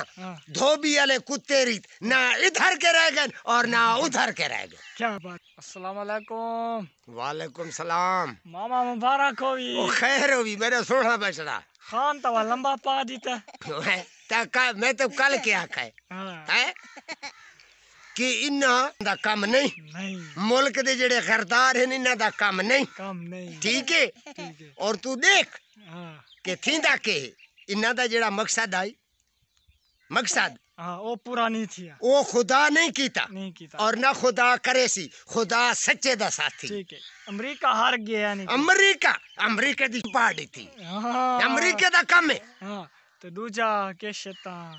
हाँ। धोबी वाले कुत्ते रीत ना इधर के रह गए और ना उधर के रह गए क्या बात अस्सलाम वालेकुम वालेकुम सलाम मामा मुबारक हो भी खैर हो भी मेरा सोना बचड़ा खान तो वह लंबा पा दीता ता मैं तो कल के आका है, हाँ। कि इन्हों का कम नहीं, नहीं। मुल्क के जेडे खरदार हैं इन्हों का कम नहीं कम नहीं ठीक है और तू देख हाँ। के थींदा के इन्हों का जेड़ा मकसद आई मकसद हाँ, वो पूरा नहीं थी वो खुदा नहीं कीता नहीं कीता और ना खुदा करे सी खुदा सच्चे दा साथी ठीक है अमेरिका हार गया नहीं अमेरिका अमेरिका दी पार्टी थी हाँ। अमेरिका दा काम है हां तो दूजा के शैतान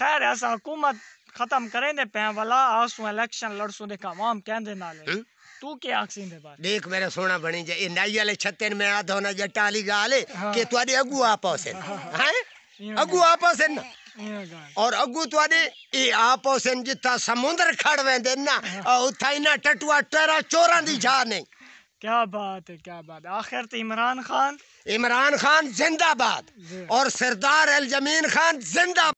खैर ऐसा हुकूमत खत्म करें दे पे वाला आसू इलेक्शन लड़सू दे कवाम दे नाले तू के आक्सी दे बात देख मेरे सोना बणी जे ए नाई वाले छत्ते में आधा होना जे टाली गाले हाँ। के तोडे अगु आ पासे हाँ। हैं अगु आ पासे ना और अगू तुआडे ए आपोसन जिता समुंदर खड़ दे ना हाँ। उथा इना टटुआ टरा चोरा दी जा नहीं क्या बात है क्या बात आखिर तो इमरान खान इमरान खान जिंदाबाद और सरदार अल जमीन खान जिंदाबाद